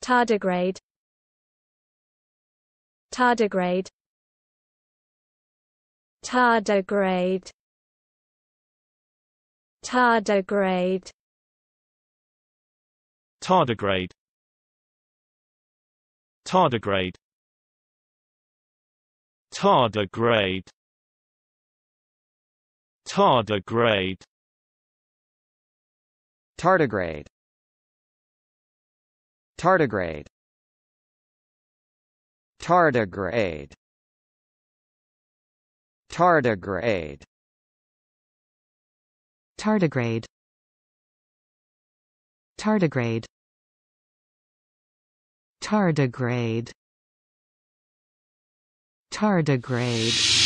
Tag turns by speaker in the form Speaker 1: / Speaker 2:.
Speaker 1: Tardigrade Tardigrade Tardigrade Tardigrade Tardigrade Tardigrade Tardigrade Tardigrade Tardigrade Tardigrade Tardigrade Tardigrade Tardigrade Tardigrade Tardigrade
Speaker 2: Tardigrade